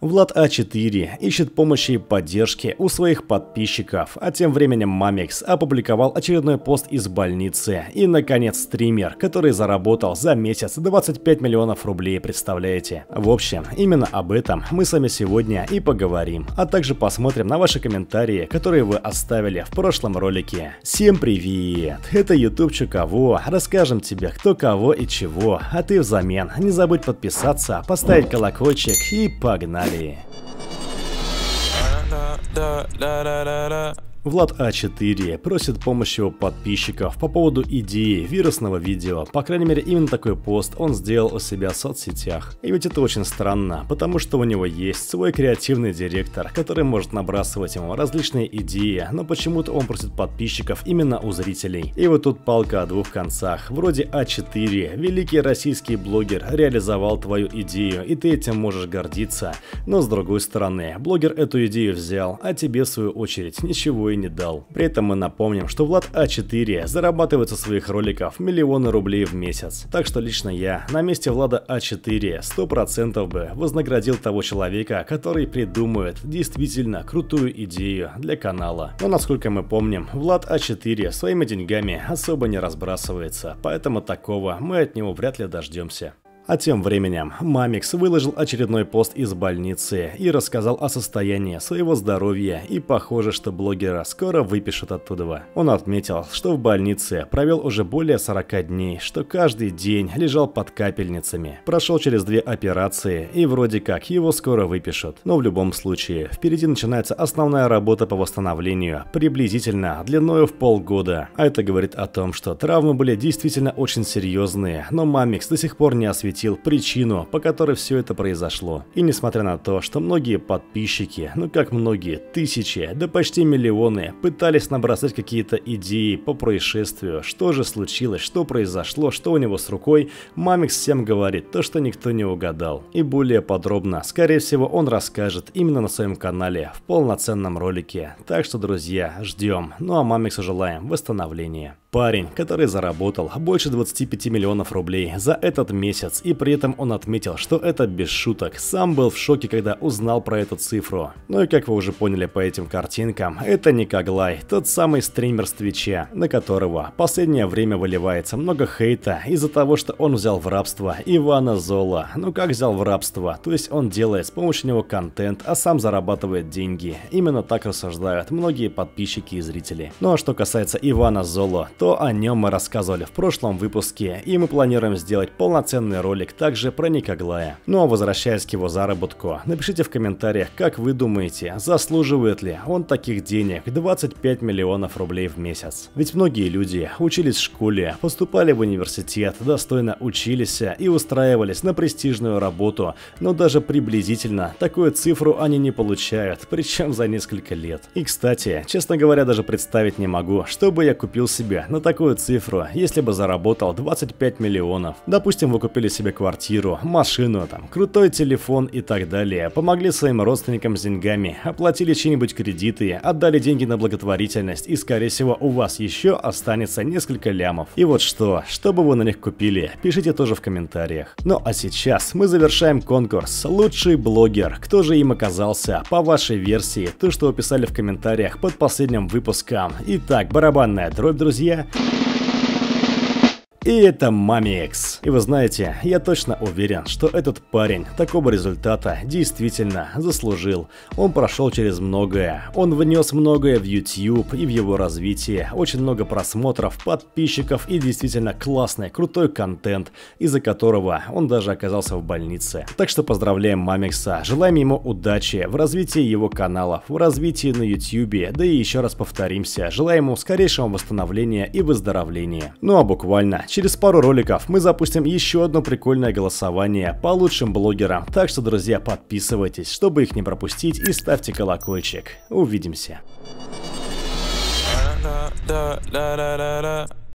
Влад А4 ищет помощи и поддержки у своих подписчиков, а тем временем Мамикс опубликовал очередной пост из больницы. И, наконец, стример, который заработал за месяц 25 миллионов рублей, представляете? В общем, именно об этом мы с вами сегодня и поговорим, а также посмотрим на ваши комментарии, которые вы оставили в прошлом ролике. Всем привет! Это ютубчик кого, а расскажем тебе кто кого и чего, а ты взамен не забудь подписаться, поставить колокольчик и погнали! da. Влад А4 просит помощи у подписчиков по поводу идеи вирусного видео. По крайней мере, именно такой пост он сделал у себя в соцсетях. И ведь это очень странно, потому что у него есть свой креативный директор, который может набрасывать ему различные идеи, но почему-то он просит подписчиков именно у зрителей. И вот тут палка о двух концах. Вроде А4, великий российский блогер, реализовал твою идею, и ты этим можешь гордиться. Но с другой стороны, блогер эту идею взял, а тебе в свою очередь ничего и не дал. При этом мы напомним, что Влад А4 зарабатывает со своих роликов миллионы рублей в месяц. Так что лично я на месте Влада А4 100% бы вознаградил того человека, который придумает действительно крутую идею для канала. Но насколько мы помним, Влад А4 своими деньгами особо не разбрасывается, поэтому такого мы от него вряд ли дождемся. А тем временем Мамикс выложил очередной пост из больницы и рассказал о состоянии своего здоровья и похоже, что блогера скоро выпишут оттуда. Он отметил, что в больнице провел уже более 40 дней, что каждый день лежал под капельницами. Прошел через две операции и вроде как его скоро выпишут. Но в любом случае, впереди начинается основная работа по восстановлению, приблизительно длиною в полгода. А это говорит о том, что травмы были действительно очень серьезные, но Мамикс до сих пор не осветил осветил причину, по которой все это произошло. И несмотря на то, что многие подписчики, ну как многие, тысячи, да почти миллионы, пытались набросать какие-то идеи по происшествию, что же случилось, что произошло, что у него с рукой, Мамикс всем говорит то, что никто не угадал. И более подробно, скорее всего, он расскажет именно на своем канале в полноценном ролике. Так что, друзья, ждем. Ну а Мамиксу желаем восстановления. Парень, который заработал больше 25 миллионов рублей за этот месяц, и при этом он отметил, что это без шуток. Сам был в шоке, когда узнал про эту цифру. Ну и как вы уже поняли по этим картинкам, это не Каглай, тот самый стример с Твича, на которого последнее время выливается много хейта из-за того, что он взял в рабство Ивана Зола. Ну как взял в рабство? То есть он делает с помощью него контент, а сам зарабатывает деньги. Именно так рассуждают многие подписчики и зрители. Ну а что касается Ивана Золо, то о нем мы рассказывали в прошлом выпуске, и мы планируем сделать полноценный ролик также про Никоглая. Ну а возвращаясь к его заработку, напишите в комментариях, как вы думаете, заслуживает ли он таких денег 25 миллионов рублей в месяц? Ведь многие люди учились в школе, поступали в университет, достойно учились и устраивались на престижную работу, но даже приблизительно такую цифру они не получают, причем за несколько лет. И кстати, честно говоря, даже представить не могу, чтобы я купил себе на такую цифру, если бы заработал 25 миллионов. Допустим, вы купили себе квартиру, машину, там, крутой телефон и так далее, помогли своим родственникам с деньгами, оплатили чьи-нибудь кредиты, отдали деньги на благотворительность и, скорее всего, у вас еще останется несколько лямов. И вот что, что бы вы на них купили, пишите тоже в комментариях. Ну а сейчас мы завершаем конкурс «Лучший блогер». Кто же им оказался, по вашей версии, то, что вы писали в комментариях под последним выпуском. Итак, барабанная дробь, друзья, Later. И это Мамикс. И вы знаете, я точно уверен, что этот парень такого результата действительно заслужил. Он прошел через многое. Он внес многое в YouTube и в его развитие. Очень много просмотров, подписчиков и действительно классный, крутой контент, из-за которого он даже оказался в больнице. Так что поздравляем Мамикса. Желаем ему удачи в развитии его каналов, в развитии на YouTube. Да и еще раз повторимся, желаем ему скорейшего восстановления и выздоровления. Ну а буквально Через пару роликов мы запустим еще одно прикольное голосование по лучшим блогерам, так что, друзья, подписывайтесь, чтобы их не пропустить и ставьте колокольчик. Увидимся.